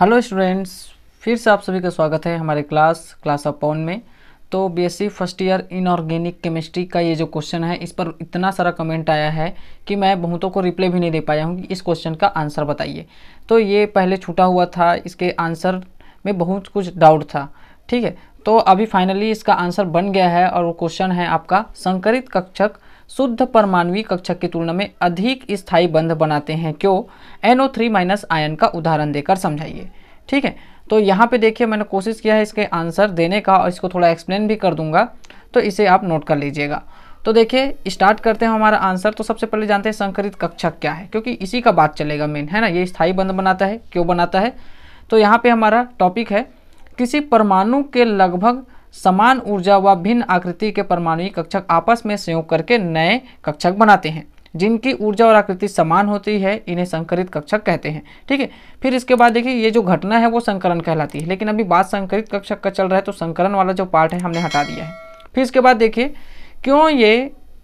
hello students फिर से आप सभी का स्वागत है हमारे क्लास क्लास पौन में तो BSc first year inorganic chemistry का ये जो क्वेश्चन है इस पर इतना सारा कमेंट आया है कि मैं बहुतों को रिप्लाई भी नहीं दे पाया हूँ कि इस क्वेश्चन का आंसर बताइए तो ये पहले छूटा हुआ था इसके आंसर में बहुत कुछ डाउट था ठीक है तो अभी फाइनली इसका आंसर बन गया है और वो क्वेश्चन है आपका संकरित कक्षक शुद्ध परमाणवी कक्षक की तुलना में अधिक स्थायी बंध बनाते हैं क्यों एनओ थ्री माइनस आयन का उदाहरण देकर समझाइए ठीक है तो यहाँ पे देखिए मैंने कोशिश किया है इसके आंसर देने का और इसको थोड़ा एक्सप्लेन भी कर दूंगा तो इसे आप नोट कर लीजिएगा तो देखिए स्टार्ट करते हैं हमारा आंसर तो सबसे पहले जानते हैं संकरित कक्षक क्या है क्योंकि इसी का बात चलेगा मेन है ना ये स्थायी बंध बनाता है क्यों बनाता है तो यहाँ पर हमारा टॉपिक है किसी परमाणु के लगभग समान ऊर्जा व भिन्न आकृति के परमाणु कक्षक आपस में संयोग करके नए कक्षक बनाते हैं जिनकी ऊर्जा और आकृति समान होती है इन्हें संकरित कक्षक कहते हैं ठीक है फिर इसके बाद देखिए ये जो घटना है वो संकरण कहलाती है लेकिन अभी बात संकरित कक्षक का चल रहा है तो संकरण वाला जो पार्ट है हमने हटा दिया है फिर इसके बाद देखिए क्यों ये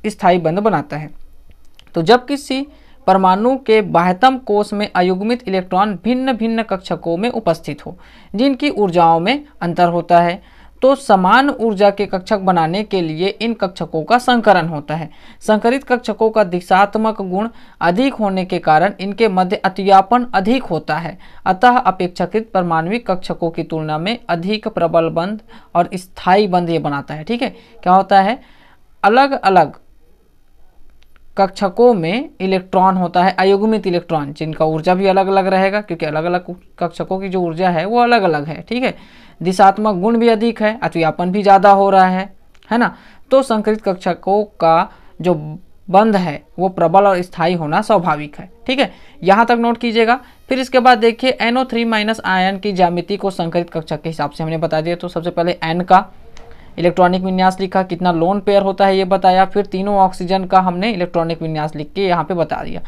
स्थायी बंध बनाता है तो जब किसी परमाणु के बाह्यतम कोष में अयुग्मित इलेक्ट्रॉन भिन्न भिन्न कक्षकों में उपस्थित हो जिनकी ऊर्जाओं में अंतर होता है तो समान ऊर्जा के कक्षक बनाने के लिए इन कक्षकों का संकरण होता है संकरित कक्षकों का दिशात्मक गुण अधिक होने के कारण इनके मध्य अतियापन अधिक होता है अतः अपेक्षाकृत परमाणविक कक्षकों की तुलना में अधिक प्रबल बंध और स्थायी बंध ये बनाता है ठीक है क्या होता है अलग अलग कक्षकों में इलेक्ट्रॉन होता है अयुग्मित इलेक्ट्रॉन जिनका ऊर्जा भी अलग अलग रहेगा क्योंकि अलग अलग कक्षकों की जो ऊर्जा है वो अलग अलग है ठीक है दिशात्मक गुण भी अधिक है अतिव्यापन भी ज़्यादा हो रहा है है ना तो संकृत कक्षकों का जो बंध है वो प्रबल और स्थायी होना स्वाभाविक है ठीक है यहाँ तक नोट कीजिएगा फिर इसके बाद देखिए एनओ थ्री माइनस आयन की जामिति को संकृत कक्षक के हिसाब से हमने बता दिया तो सबसे पहले एन का इलेक्ट्रॉनिक विन्यास लिखा कितना लोन पेयर होता है ये बताया फिर तीनों ऑक्सीजन का हमने इलेक्ट्रॉनिक विन्यास लिख के यहाँ पे बता दिया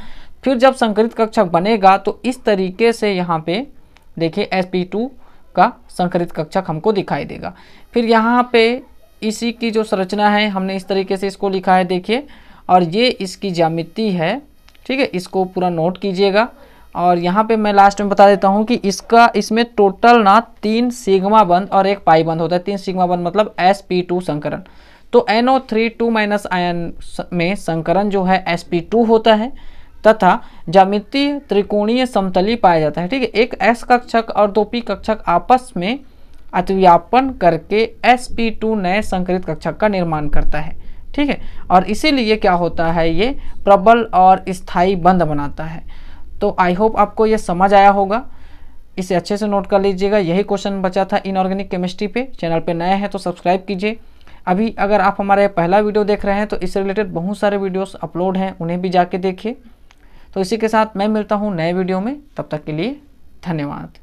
फिर जब संकरित कक्षक बनेगा तो इस तरीके से यहाँ पे देखिए एस का संकरित कक्षक हमको दिखाई देगा फिर यहाँ पे इसी की जो संरचना है हमने इस तरीके से इसको लिखा है देखिए और ये इसकी ज्यामिति है ठीक है इसको पूरा नोट कीजिएगा और यहाँ पे मैं लास्ट में बता देता हूँ कि इसका इसमें टोटल ना तीन सिग्मा बंद और एक पाई बंद होता है तीन सिग्मा बंद मतलब एस पी टू संकरण तो N O three two minus ion में संकरण जो है एस पी टू होता है तथा जामिति त्रिकोणीय समतली पाया जाता है ठीक है एक एस कक्षक और दो पी कक्षक आपस में अतिव्यापन करके एस पी टू नए संकरित कक्षक का निर्माण करता है ठीक है और इसीलिए क्या होता है ये प्रबल और स्थायी बंद बनाता है तो आई होप आपको ये समझ आया होगा इसे अच्छे से नोट कर लीजिएगा यही क्वेश्चन बचा था इनऑर्गेनिक केमिस्ट्री पे चैनल पे नए हैं तो सब्सक्राइब कीजिए अभी अगर आप हमारा पहला वीडियो देख रहे हैं तो इससे रिलेटेड बहुत सारे वीडियोस अपलोड हैं उन्हें भी जाके देखिए तो इसी के साथ मैं मिलता हूँ नए वीडियो में तब तक के लिए धन्यवाद